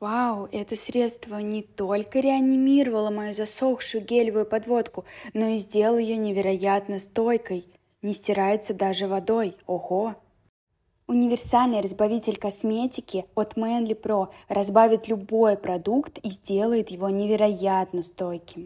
Вау, это средство не только реанимировало мою засохшую гелевую подводку, но и сделало ее невероятно стойкой. Не стирается даже водой. Ого! Универсальный разбавитель косметики от Manly Pro разбавит любой продукт и сделает его невероятно стойким.